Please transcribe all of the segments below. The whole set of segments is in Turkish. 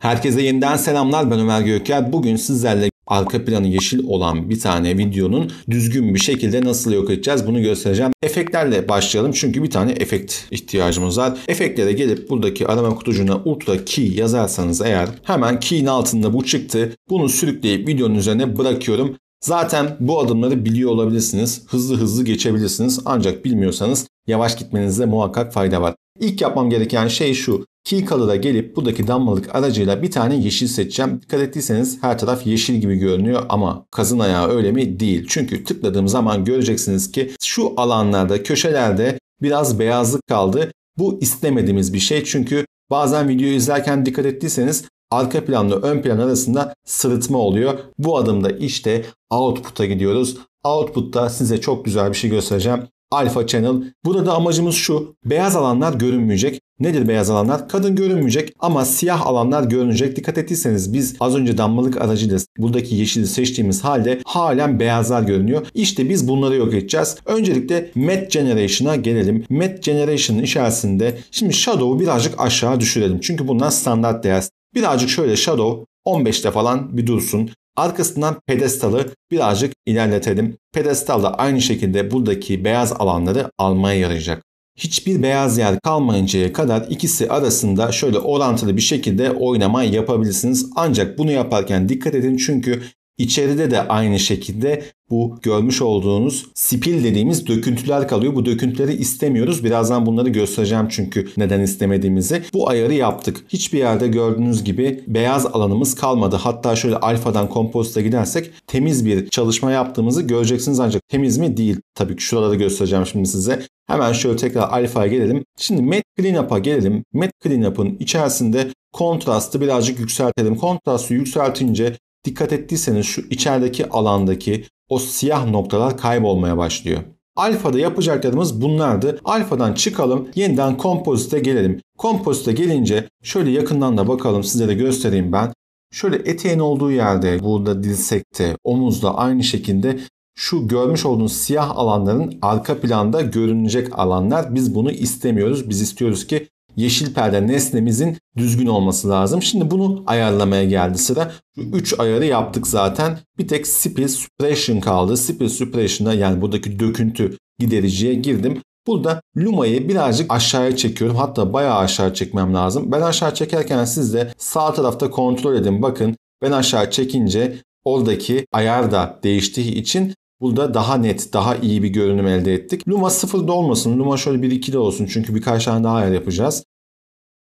Herkese yeniden selamlar ben Ömer Göker. Bugün sizlerle arka planı yeşil olan bir tane videonun düzgün bir şekilde nasıl yok edeceğiz bunu göstereceğim. Efektlerle başlayalım çünkü bir tane efekt ihtiyacımız var. Efektlere gelip buradaki arama kutucuğuna ultra key yazarsanız eğer hemen key'in altında bu çıktı. Bunu sürükleyip videonun üzerine bırakıyorum. Zaten bu adımları biliyor olabilirsiniz. Hızlı hızlı geçebilirsiniz. Ancak bilmiyorsanız yavaş gitmenizde muhakkak fayda var. İlk yapmam gereken şey şu. Keycolor'a gelip buradaki damlalık aracıyla bir tane yeşil seçeceğim. Dikkat ettiyseniz her taraf yeşil gibi görünüyor ama kazın ayağı öyle mi? Değil. Çünkü tıkladığım zaman göreceksiniz ki şu alanlarda, köşelerde biraz beyazlık kaldı. Bu istemediğimiz bir şey çünkü bazen videoyu izlerken dikkat ettiyseniz arka planla ön plan arasında sırıtma oluyor. Bu adımda işte output'a gidiyoruz. Output'ta size çok güzel bir şey göstereceğim. Alfa Channel. Burada amacımız şu. Beyaz alanlar görünmeyecek. Nedir beyaz alanlar? Kadın görünmeyecek ama siyah alanlar görünecek. Dikkat ettiyseniz biz az önce damlalık aracıyla buradaki yeşili seçtiğimiz halde halen beyazlar görünüyor. İşte biz bunları yok edeceğiz. Öncelikle Mat Generation'a gelelim. Mat Generation'ın içerisinde şimdi Shadow'u birazcık aşağı düşürelim. Çünkü bunlar standart değer. Birazcık şöyle Shadow 15'te falan bir dursun. Arkasından pedestalı birazcık ilerletelim. Pedestal da aynı şekilde buradaki beyaz alanları almaya yarayacak. Hiçbir beyaz yer kalmayıncaya kadar ikisi arasında şöyle orantılı bir şekilde oynama yapabilirsiniz. Ancak bunu yaparken dikkat edin çünkü İçeride de aynı şekilde bu görmüş olduğunuz spil dediğimiz döküntüler kalıyor. Bu döküntüleri istemiyoruz. Birazdan bunları göstereceğim çünkü neden istemediğimizi. Bu ayarı yaptık. Hiçbir yerde gördüğünüz gibi beyaz alanımız kalmadı. Hatta şöyle alfadan komposta gidersek temiz bir çalışma yaptığımızı göreceksiniz ancak temiz mi değil. Tabii ki şuraları göstereceğim şimdi size. Hemen şöyle tekrar alfaya gelelim. Şimdi Mat Cleanup'a gelelim. Mat Cleanup'ın içerisinde kontrastı birazcık yükseltelim. Kontrastı yükseltince Dikkat ettiyseniz şu içerideki alandaki o siyah noktalar kaybolmaya başlıyor. Alfa'da yapacaklarımız bunlardı. Alfa'dan çıkalım yeniden kompozite gelelim. Kompozite gelince şöyle yakından da bakalım size de göstereyim ben. Şöyle eteğin olduğu yerde burada dirsekte omuzda aynı şekilde şu görmüş olduğunuz siyah alanların arka planda görünecek alanlar biz bunu istemiyoruz. Biz istiyoruz ki yeşil perde nesnemizin düzgün olması lazım. Şimdi bunu ayarlamaya geldi sıra. Şu üç ayarı yaptık zaten. Bir tek spill suppression kaldı. Spill suppression'a yani buradaki döküntü gidericiye girdim. Burada Luma'yı birazcık aşağıya çekiyorum. Hatta bayağı aşağı çekmem lazım. Ben aşağı çekerken siz de sağ tarafta kontrol edin. Bakın ben aşağı çekince oradaki ayar da değiştiği için Burada daha net, daha iyi bir görünüm elde ettik. Luma sıfırda olmasın. Luma şöyle 1 de olsun. Çünkü birkaç tane daha ayar yapacağız.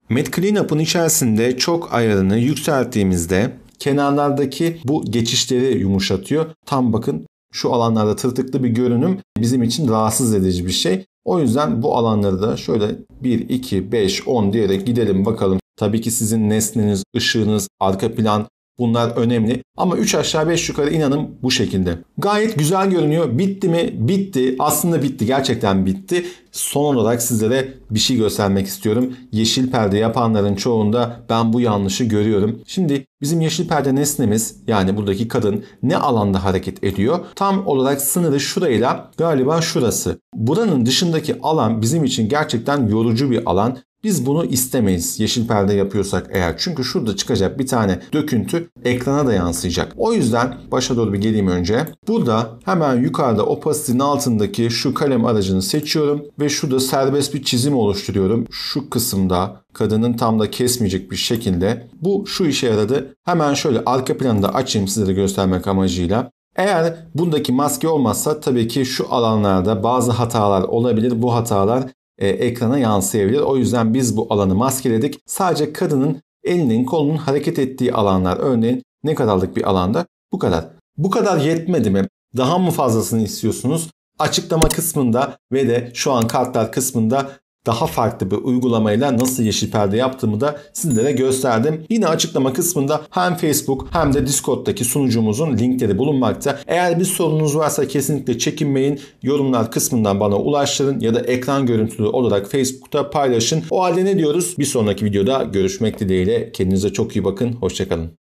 Met Cleanup'ın içerisinde çok ayarını yükselttiğimizde kenarlardaki bu geçişleri yumuşatıyor. Tam bakın şu alanlarda tırtıklı bir görünüm bizim için rahatsız edici bir şey. O yüzden bu alanları da şöyle 1, 2, 5, 10 diyerek gidelim bakalım. Tabii ki sizin nesneniz, ışığınız, arka plan Bunlar önemli. Ama 3 aşağı 5 yukarı inanın bu şekilde. Gayet güzel görünüyor. Bitti mi? Bitti. Aslında bitti. Gerçekten bitti. Son olarak sizlere bir şey göstermek istiyorum. Yeşil perde yapanların çoğunda ben bu yanlışı görüyorum. Şimdi bizim yeşil perde nesnemiz yani buradaki kadın ne alanda hareket ediyor? Tam olarak sınırı şurayla galiba şurası. Buranın dışındaki alan bizim için gerçekten yorucu bir alan. Biz bunu istemeyiz yeşil perde yapıyorsak eğer. Çünkü şurada çıkacak bir tane döküntü ekrana da yansıyacak. O yüzden başa doğru bir geleyim önce. Burada hemen yukarıda opacity'nin altındaki şu kalem aracını seçiyorum ve şurada serbest bir çizim oluşturuyorum. Şu kısımda kadının tam da kesmeyecek bir şekilde. Bu şu işe yaradı. Hemen şöyle arka planı da açayım size de göstermek amacıyla. Eğer bundaki maske olmazsa tabii ki şu alanlarda bazı hatalar olabilir. Bu hatalar e, ekrana yansıyabilir. O yüzden biz bu alanı maskeledik. Sadece kadının elinin kolunun hareket ettiği alanlar örneğin ne kadarlık bir alanda bu kadar. Bu kadar yetmedi mi? Daha mı fazlasını istiyorsunuz? Açıklama kısmında ve de şu an kartlar kısmında daha farklı bir uygulamayla nasıl yeşil perde yaptığımı da sizlere gösterdim. Yine açıklama kısmında hem Facebook hem de Discord'daki sunucumuzun linkleri bulunmakta. Eğer bir sorunuz varsa kesinlikle çekinmeyin. Yorumlar kısmından bana ulaştırın ya da ekran görüntülü olarak Facebook'ta paylaşın. O halde ne diyoruz? Bir sonraki videoda görüşmek dileğiyle. Kendinize çok iyi bakın. Hoşçakalın.